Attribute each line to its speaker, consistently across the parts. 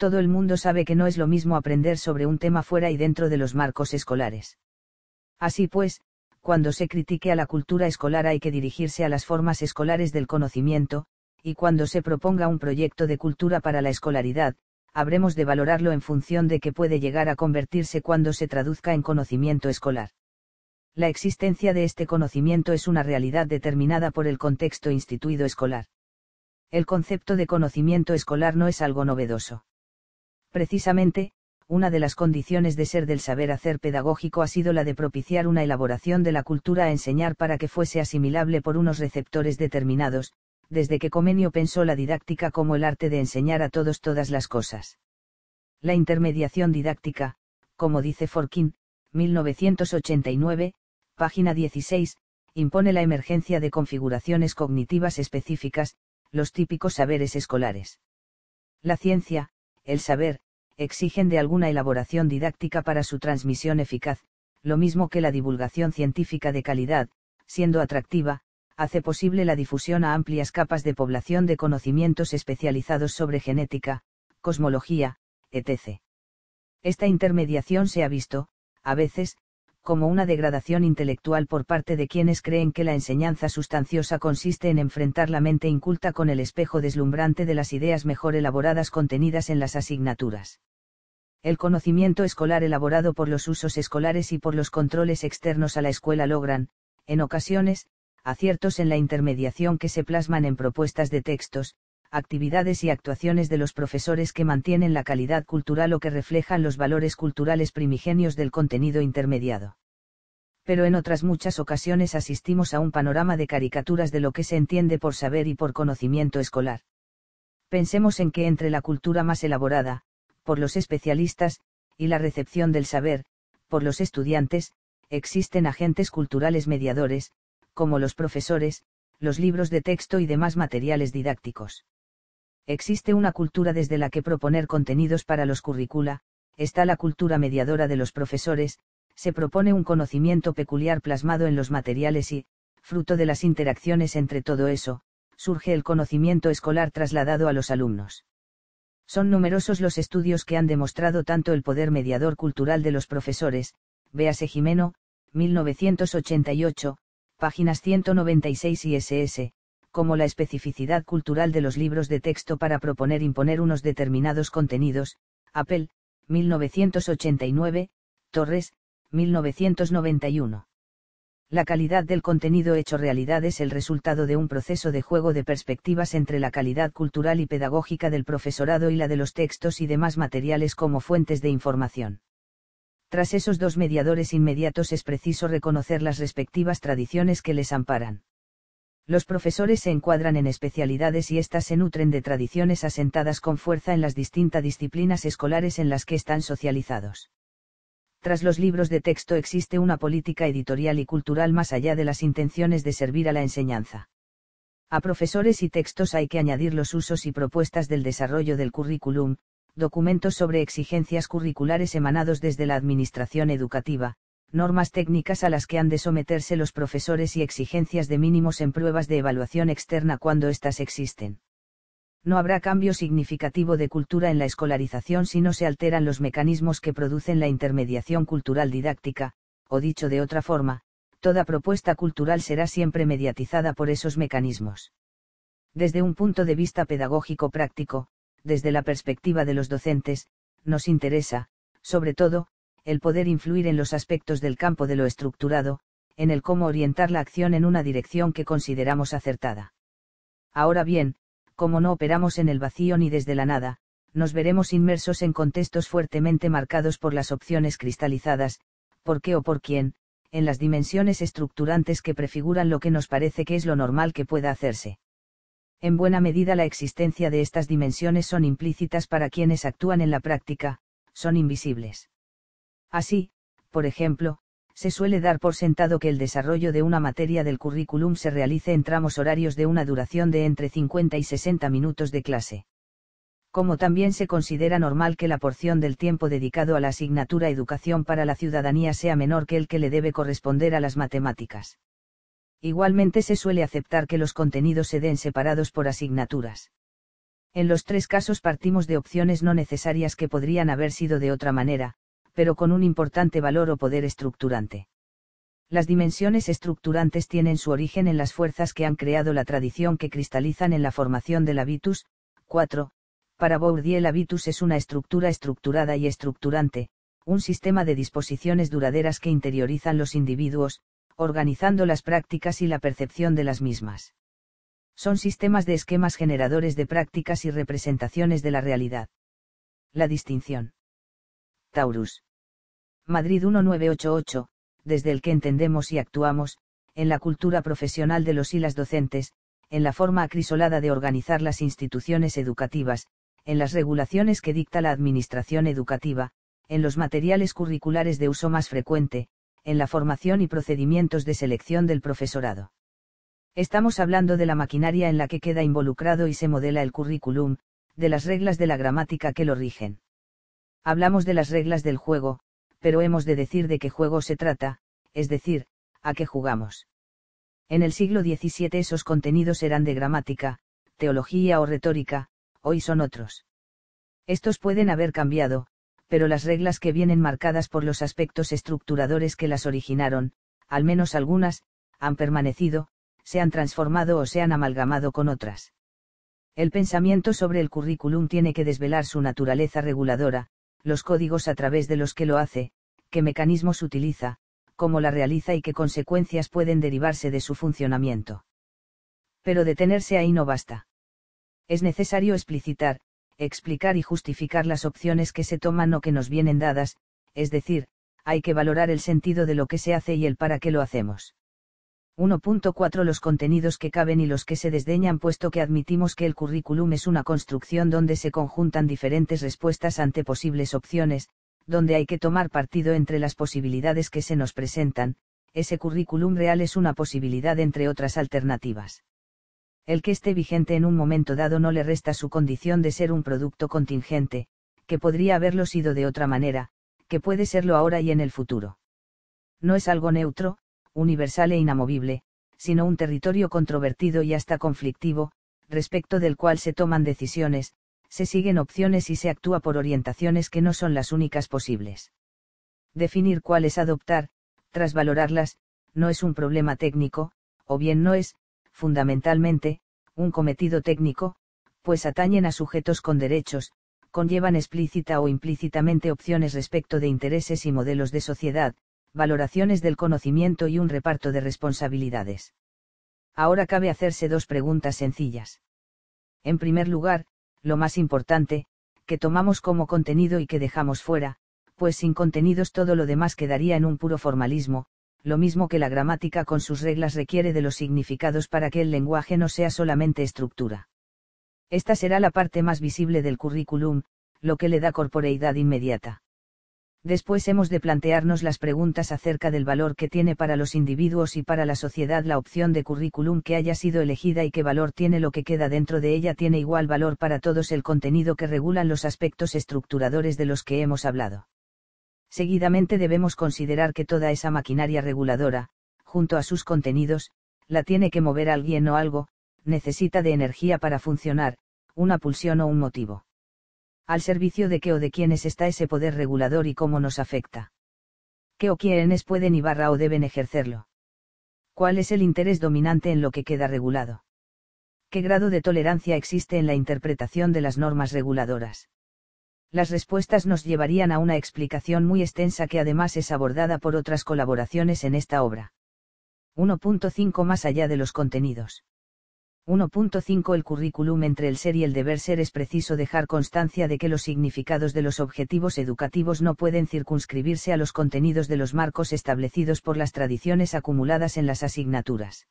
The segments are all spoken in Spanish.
Speaker 1: todo el mundo sabe que no es lo mismo aprender sobre un tema fuera y dentro de los marcos escolares. Así pues, cuando se critique a la cultura escolar hay que dirigirse a las formas escolares del conocimiento, y cuando se proponga un proyecto de cultura para la escolaridad, habremos de valorarlo en función de que puede llegar a convertirse cuando se traduzca en conocimiento escolar. La existencia de este conocimiento es una realidad determinada por el contexto instituido escolar. El concepto de conocimiento escolar no es algo novedoso. Precisamente, una de las condiciones de ser del saber hacer pedagógico ha sido la de propiciar una elaboración de la cultura a enseñar para que fuese asimilable por unos receptores determinados, desde que Comenio pensó la didáctica como el arte de enseñar a todos todas las cosas. La intermediación didáctica, como dice Forkin, 1989, página 16, impone la emergencia de configuraciones cognitivas específicas, los típicos saberes escolares. La ciencia, el saber, exigen de alguna elaboración didáctica para su transmisión eficaz, lo mismo que la divulgación científica de calidad, siendo atractiva, hace posible la difusión a amplias capas de población de conocimientos especializados sobre genética, cosmología, etc. Esta intermediación se ha visto, a veces, como una degradación intelectual por parte de quienes creen que la enseñanza sustanciosa consiste en enfrentar la mente inculta con el espejo deslumbrante de las ideas mejor elaboradas contenidas en las asignaturas el conocimiento escolar elaborado por los usos escolares y por los controles externos a la escuela logran, en ocasiones, aciertos en la intermediación que se plasman en propuestas de textos, actividades y actuaciones de los profesores que mantienen la calidad cultural o que reflejan los valores culturales primigenios del contenido intermediado. Pero en otras muchas ocasiones asistimos a un panorama de caricaturas de lo que se entiende por saber y por conocimiento escolar. Pensemos en que entre la cultura más elaborada, por los especialistas, y la recepción del saber, por los estudiantes, existen agentes culturales mediadores, como los profesores, los libros de texto y demás materiales didácticos. Existe una cultura desde la que proponer contenidos para los currícula, está la cultura mediadora de los profesores, se propone un conocimiento peculiar plasmado en los materiales y, fruto de las interacciones entre todo eso, surge el conocimiento escolar trasladado a los alumnos. Son numerosos los estudios que han demostrado tanto el poder mediador cultural de los profesores, véase Jimeno, 1988, páginas 196 y SS, como la especificidad cultural de los libros de texto para proponer imponer unos determinados contenidos, Apple, 1989, Torres, 1991. La calidad del contenido hecho realidad es el resultado de un proceso de juego de perspectivas entre la calidad cultural y pedagógica del profesorado y la de los textos y demás materiales como fuentes de información. Tras esos dos mediadores inmediatos es preciso reconocer las respectivas tradiciones que les amparan. Los profesores se encuadran en especialidades y éstas se nutren de tradiciones asentadas con fuerza en las distintas disciplinas escolares en las que están socializados tras los libros de texto existe una política editorial y cultural más allá de las intenciones de servir a la enseñanza. A profesores y textos hay que añadir los usos y propuestas del desarrollo del currículum, documentos sobre exigencias curriculares emanados desde la Administración Educativa, normas técnicas a las que han de someterse los profesores y exigencias de mínimos en pruebas de evaluación externa cuando éstas existen no habrá cambio significativo de cultura en la escolarización si no se alteran los mecanismos que producen la intermediación cultural didáctica, o dicho de otra forma, toda propuesta cultural será siempre mediatizada por esos mecanismos. Desde un punto de vista pedagógico práctico, desde la perspectiva de los docentes, nos interesa, sobre todo, el poder influir en los aspectos del campo de lo estructurado, en el cómo orientar la acción en una dirección que consideramos acertada. Ahora bien, como no operamos en el vacío ni desde la nada, nos veremos inmersos en contextos fuertemente marcados por las opciones cristalizadas, por qué o por quién, en las dimensiones estructurantes que prefiguran lo que nos parece que es lo normal que pueda hacerse. En buena medida la existencia de estas dimensiones son implícitas para quienes actúan en la práctica, son invisibles. Así, por ejemplo, se suele dar por sentado que el desarrollo de una materia del currículum se realice en tramos horarios de una duración de entre 50 y 60 minutos de clase. Como también se considera normal que la porción del tiempo dedicado a la asignatura Educación para la Ciudadanía sea menor que el que le debe corresponder a las matemáticas. Igualmente se suele aceptar que los contenidos se den separados por asignaturas. En los tres casos partimos de opciones no necesarias que podrían haber sido de otra manera, pero con un importante valor o poder estructurante. Las dimensiones estructurantes tienen su origen en las fuerzas que han creado la tradición que cristalizan en la formación del habitus. 4. Para Bourdieu el habitus es una estructura estructurada y estructurante, un sistema de disposiciones duraderas que interiorizan los individuos, organizando las prácticas y la percepción de las mismas. Son sistemas de esquemas generadores de prácticas y representaciones de la realidad. La distinción. Taurus. Madrid 1988, desde el que entendemos y actuamos, en la cultura profesional de los y las docentes, en la forma acrisolada de organizar las instituciones educativas, en las regulaciones que dicta la administración educativa, en los materiales curriculares de uso más frecuente, en la formación y procedimientos de selección del profesorado. Estamos hablando de la maquinaria en la que queda involucrado y se modela el currículum, de las reglas de la gramática que lo rigen. Hablamos de las reglas del juego, pero hemos de decir de qué juego se trata, es decir, a qué jugamos. En el siglo XVII esos contenidos eran de gramática, teología o retórica, hoy son otros. Estos pueden haber cambiado, pero las reglas que vienen marcadas por los aspectos estructuradores que las originaron, al menos algunas, han permanecido, se han transformado o se han amalgamado con otras. El pensamiento sobre el currículum tiene que desvelar su naturaleza reguladora, los códigos a través de los que lo hace, qué mecanismos utiliza, cómo la realiza y qué consecuencias pueden derivarse de su funcionamiento. Pero detenerse ahí no basta. Es necesario explicitar, explicar y justificar las opciones que se toman o que nos vienen dadas, es decir, hay que valorar el sentido de lo que se hace y el para qué lo hacemos. 1.4 Los contenidos que caben y los que se desdeñan puesto que admitimos que el currículum es una construcción donde se conjuntan diferentes respuestas ante posibles opciones, donde hay que tomar partido entre las posibilidades que se nos presentan, ese currículum real es una posibilidad entre otras alternativas. El que esté vigente en un momento dado no le resta su condición de ser un producto contingente, que podría haberlo sido de otra manera, que puede serlo ahora y en el futuro. No es algo neutro, universal e inamovible, sino un territorio controvertido y hasta conflictivo, respecto del cual se toman decisiones, se siguen opciones y se actúa por orientaciones que no son las únicas posibles. Definir cuáles adoptar, tras valorarlas, no es un problema técnico, o bien no es, fundamentalmente, un cometido técnico, pues atañen a sujetos con derechos, conllevan explícita o implícitamente opciones respecto de intereses y modelos de sociedad, valoraciones del conocimiento y un reparto de responsabilidades. Ahora cabe hacerse dos preguntas sencillas. En primer lugar, lo más importante, que tomamos como contenido y que dejamos fuera, pues sin contenidos todo lo demás quedaría en un puro formalismo, lo mismo que la gramática con sus reglas requiere de los significados para que el lenguaje no sea solamente estructura. Esta será la parte más visible del currículum, lo que le da corporeidad inmediata. Después hemos de plantearnos las preguntas acerca del valor que tiene para los individuos y para la sociedad la opción de currículum que haya sido elegida y qué valor tiene lo que queda dentro de ella tiene igual valor para todos el contenido que regulan los aspectos estructuradores de los que hemos hablado. Seguidamente debemos considerar que toda esa maquinaria reguladora, junto a sus contenidos, la tiene que mover alguien o algo, necesita de energía para funcionar, una pulsión o un motivo al servicio de qué o de quiénes está ese poder regulador y cómo nos afecta. ¿Qué o quiénes pueden y barra o deben ejercerlo? ¿Cuál es el interés dominante en lo que queda regulado? ¿Qué grado de tolerancia existe en la interpretación de las normas reguladoras? Las respuestas nos llevarían a una explicación muy extensa que además es abordada por otras colaboraciones en esta obra. 1.5 Más allá de los contenidos. 1.5 El currículum entre el ser y el deber ser es preciso dejar constancia de que los significados de los objetivos educativos no pueden circunscribirse a los contenidos de los marcos establecidos por las tradiciones acumuladas en las asignaturas.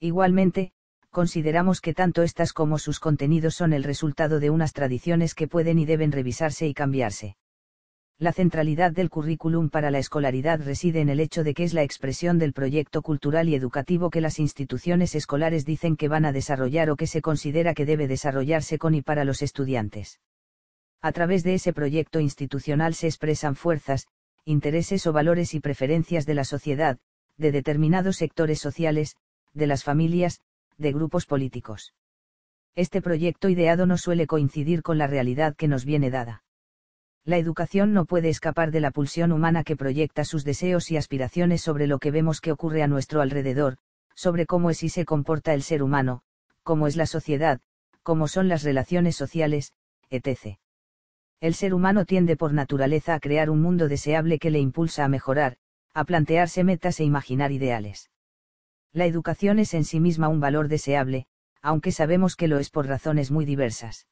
Speaker 1: Igualmente, consideramos que tanto estas como sus contenidos son el resultado de unas tradiciones que pueden y deben revisarse y cambiarse. La centralidad del currículum para la escolaridad reside en el hecho de que es la expresión del proyecto cultural y educativo que las instituciones escolares dicen que van a desarrollar o que se considera que debe desarrollarse con y para los estudiantes. A través de ese proyecto institucional se expresan fuerzas, intereses o valores y preferencias de la sociedad, de determinados sectores sociales, de las familias, de grupos políticos. Este proyecto ideado no suele coincidir con la realidad que nos viene dada la educación no puede escapar de la pulsión humana que proyecta sus deseos y aspiraciones sobre lo que vemos que ocurre a nuestro alrededor, sobre cómo es y se comporta el ser humano, cómo es la sociedad, cómo son las relaciones sociales, etc. El ser humano tiende por naturaleza a crear un mundo deseable que le impulsa a mejorar, a plantearse metas e imaginar ideales. La educación es en sí misma un valor deseable, aunque sabemos que lo es por razones muy diversas.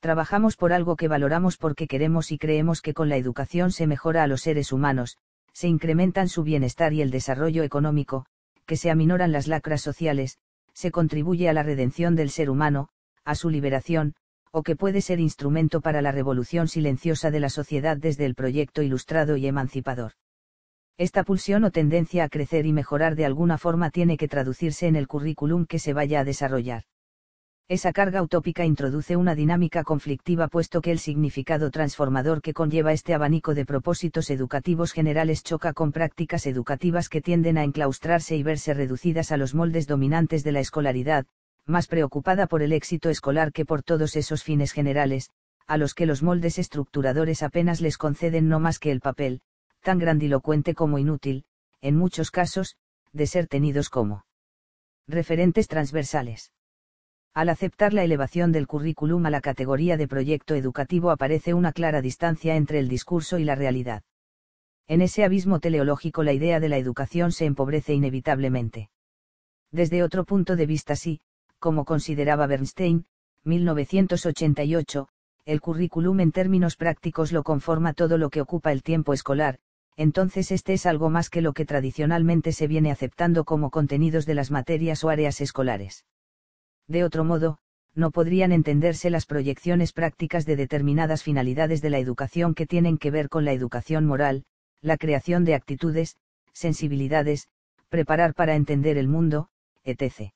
Speaker 1: Trabajamos por algo que valoramos porque queremos y creemos que con la educación se mejora a los seres humanos, se incrementan su bienestar y el desarrollo económico, que se aminoran las lacras sociales, se contribuye a la redención del ser humano, a su liberación, o que puede ser instrumento para la revolución silenciosa de la sociedad desde el proyecto ilustrado y emancipador. Esta pulsión o tendencia a crecer y mejorar de alguna forma tiene que traducirse en el currículum que se vaya a desarrollar. Esa carga utópica introduce una dinámica conflictiva puesto que el significado transformador que conlleva este abanico de propósitos educativos generales choca con prácticas educativas que tienden a enclaustrarse y verse reducidas a los moldes dominantes de la escolaridad, más preocupada por el éxito escolar que por todos esos fines generales, a los que los moldes estructuradores apenas les conceden no más que el papel, tan grandilocuente como inútil, en muchos casos, de ser tenidos como referentes transversales al aceptar la elevación del currículum a la categoría de proyecto educativo aparece una clara distancia entre el discurso y la realidad. En ese abismo teleológico la idea de la educación se empobrece inevitablemente. Desde otro punto de vista sí, como consideraba Bernstein, 1988, el currículum en términos prácticos lo conforma todo lo que ocupa el tiempo escolar, entonces este es algo más que lo que tradicionalmente se viene aceptando como contenidos de las materias o áreas escolares de otro modo, no podrían entenderse las proyecciones prácticas de determinadas finalidades de la educación que tienen que ver con la educación moral, la creación de actitudes, sensibilidades, preparar para entender el mundo, etc.